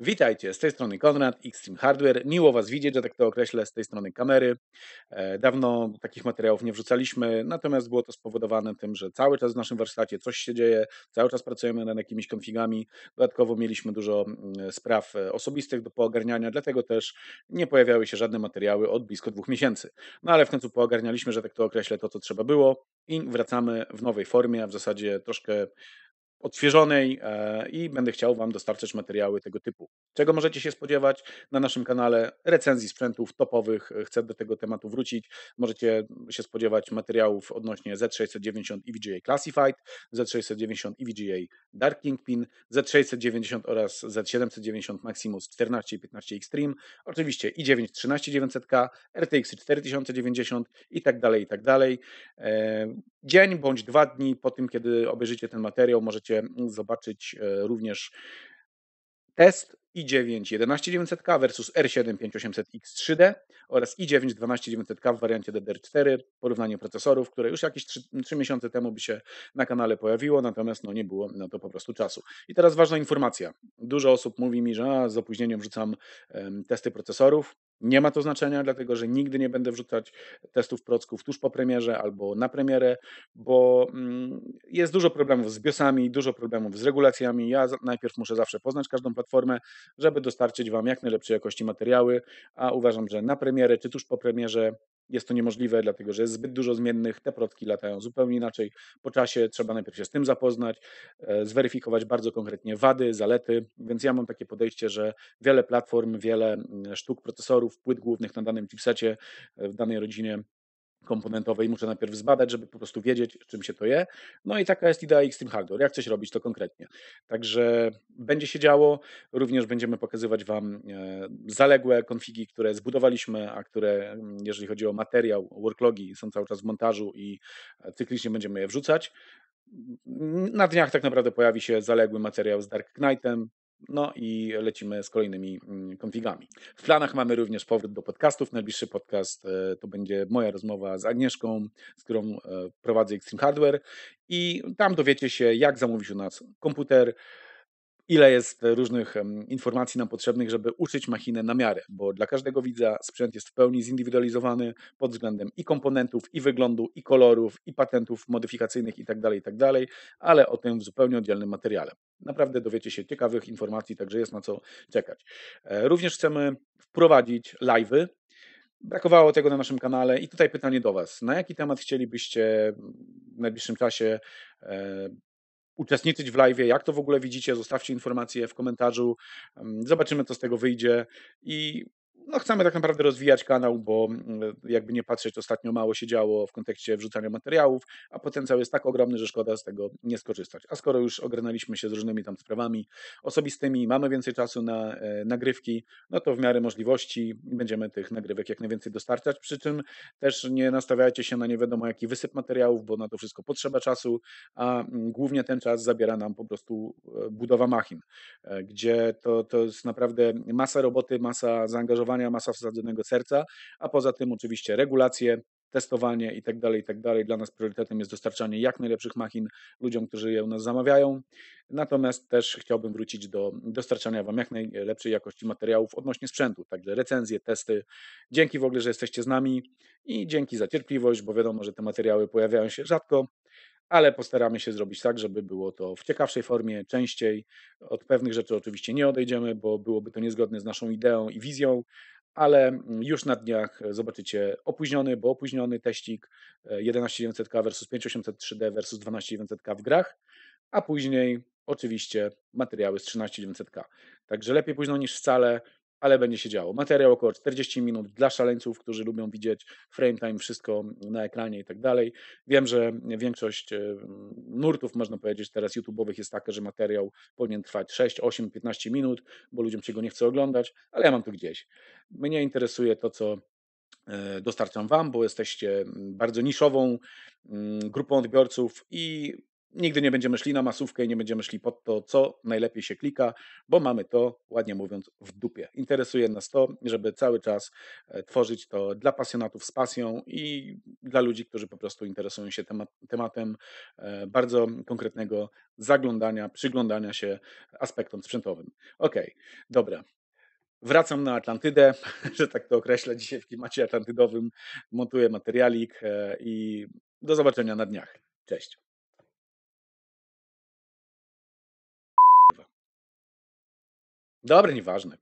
Witajcie, z tej strony Konrad, Xtreme Hardware. Miło Was widzieć, że tak to określę, z tej strony kamery. E, dawno takich materiałów nie wrzucaliśmy, natomiast było to spowodowane tym, że cały czas w naszym warsztacie coś się dzieje, cały czas pracujemy nad jakimiś konfigami. Dodatkowo mieliśmy dużo mm, spraw e, osobistych do poogarniania, dlatego też nie pojawiały się żadne materiały od blisko dwóch miesięcy. No ale w końcu poogarnialiśmy, że tak to określę, to co trzeba było i wracamy w nowej formie, a w zasadzie troszkę odświeżonej e, i będę chciał Wam dostarczać materiały tego typu. Czego możecie się spodziewać? Na naszym kanale recenzji sprzętów topowych. E, chcę do tego tematu wrócić. Możecie się spodziewać materiałów odnośnie Z690 EVGA Classified, Z690 EVGA Dark Kingpin, Z690 oraz Z790 Maximus 14 i 15 Extreme, oczywiście i 913 900 k RTX 4090 i tak dalej, i tak dalej. E, dzień bądź dwa dni po tym, kiedy obejrzycie ten materiał, możecie możecie zobaczyć e, również test i9 11900K versus R7 5800X3D oraz i9 12900K w wariancie DDR4, porównanie procesorów, które już jakieś 3, 3, miesiące temu by się na kanale pojawiło, natomiast no nie było na to po prostu czasu. I teraz ważna informacja. Dużo osób mówi mi, że a, z opóźnieniem wrzucam um, testy procesorów. Nie ma to znaczenia, dlatego że nigdy nie będę wrzucać testów procków tuż po premierze albo na premierę, bo mm, jest dużo problemów z biosami, dużo problemów z regulacjami. Ja najpierw muszę zawsze poznać każdą platformę, żeby dostarczyć Wam jak najlepszej jakości materiały, a uważam, że na premierę czy tuż po premierze jest to niemożliwe, dlatego że jest zbyt dużo zmiennych, te protki latają zupełnie inaczej. Po czasie trzeba najpierw się z tym zapoznać, e, zweryfikować bardzo konkretnie wady, zalety, więc ja mam takie podejście, że wiele platform, wiele mm, sztuk procesorów, płyt głównych na danym chipsecie e, w danej rodzinie komponentowej muszę najpierw zbadać, żeby po prostu wiedzieć, czym się to je. No i taka jest idea Xtreme Hardware, jak coś robić to konkretnie. Także będzie się działo, również będziemy pokazywać Wam e, zaległe konfigi, które zbudowaliśmy, a które mm, jeżeli chodzi o materiał, worklogi są cały czas w montażu i e, cyklicznie będziemy je wrzucać. Mm, na dniach tak naprawdę pojawi się zaległy materiał z Dark Knightem, no i lecimy z kolejnymi mm, konfigami. W planach mamy również powrót do podcastów. Najbliższy podcast e, to będzie moja rozmowa z Agnieszką, z którą e, prowadzę Extreme Hardware i tam dowiecie się, jak zamówić u nas komputer, ile jest e, różnych informacji nam potrzebnych, żeby uczyć machinę na miarę, bo dla każdego widza sprzęt jest w pełni zindywidualizowany pod względem i komponentów, i wyglądu, i kolorów, i patentów modyfikacyjnych itd., tak itd., tak ale o tym w zupełnie oddzielnym materiale. Naprawdę dowiecie się ciekawych informacji, także jest na co czekać. E, również chcemy wprowadzić live'y, Brakowało tego na naszym kanale i tutaj pytanie do Was. Na jaki temat chcielibyście w najbliższym czasie e, uczestniczyć w live. Jak to w ogóle widzicie? Zostawcie informacje w komentarzu. Zobaczymy, co z tego wyjdzie. I no, chcemy tak naprawdę rozwijać kanał, bo mm, jakby nie patrzeć, ostatnio mało się działo w kontekście wrzucania materiałów, a potencjał jest tak ogromny, że szkoda z tego nie skorzystać. A skoro już ograniczyliśmy się z różnymi tam sprawami osobistymi, mamy więcej czasu na e, nagrywki, no to w miarę możliwości będziemy tych nagrywek jak najwięcej dostarczać. Przy czym też nie nastawiajcie się na nie wiadomo jaki wysyp materiałów, bo na to wszystko potrzeba czasu, a mm, głównie ten czas zabiera nam po prostu e, budowa machin, e, gdzie to, to jest naprawdę masa roboty, masa zaangażowania działania masa wsadzonego serca, a poza tym oczywiście regulacje, testowanie i tak dalej, i tak dalej. Dla nas priorytetem jest dostarczanie jak najlepszych machin ludziom, którzy je u nas zamawiają. Natomiast też chciałbym wrócić do dostarczania Wam jak najlepszej jakości materiałów odnośnie sprzętu, także recenzje, testy. Dzięki w ogóle, że jesteście z nami i dzięki za cierpliwość, bo wiadomo, że te materiały pojawiają się rzadko, ale postaramy się zrobić tak, żeby było to w ciekawszej formie, częściej. Od pewnych rzeczy oczywiście nie odejdziemy, bo byłoby to niezgodne z naszą ideą i wizją, ale mm, już na dniach e, zobaczycie opóźniony, bo opóźniony teścik 11900K e, versus 5803D versus 12900K w grach, a później oczywiście materiały z 13900K. Także lepiej późno niż wcale ale będzie się działo. Materiał około 40 minut dla szaleńców, którzy lubią widzieć frame time, wszystko na ekranie i tak dalej. Wiem, że większość e, nurtów, można powiedzieć, teraz YouTube'owych jest taka, że materiał powinien trwać 6, 8, 15 minut, bo ludziom się go nie chce oglądać, ale ja mam to gdzieś. Mnie interesuje to, co e, dostarczam Wam, bo jesteście mm, bardzo niszową mm, grupą odbiorców i Nigdy nie będziemy szli na masówkę i nie będziemy szli pod to, co najlepiej się klika, bo mamy to, ładnie mówiąc, w dupie. Interesuje nas to, żeby cały czas e, tworzyć to dla pasjonatów z pasją i dla ludzi, którzy po prostu interesują się temat, tematem e, bardzo konkretnego zaglądania, przyglądania się aspektom sprzętowym. Okej, okay, dobra. Wracam na Atlantydę, że tak to określę dzisiaj w klimacie atlantydowym. Montuję materialik e, i do zobaczenia na dniach. Cześć. Dobra, nieważne.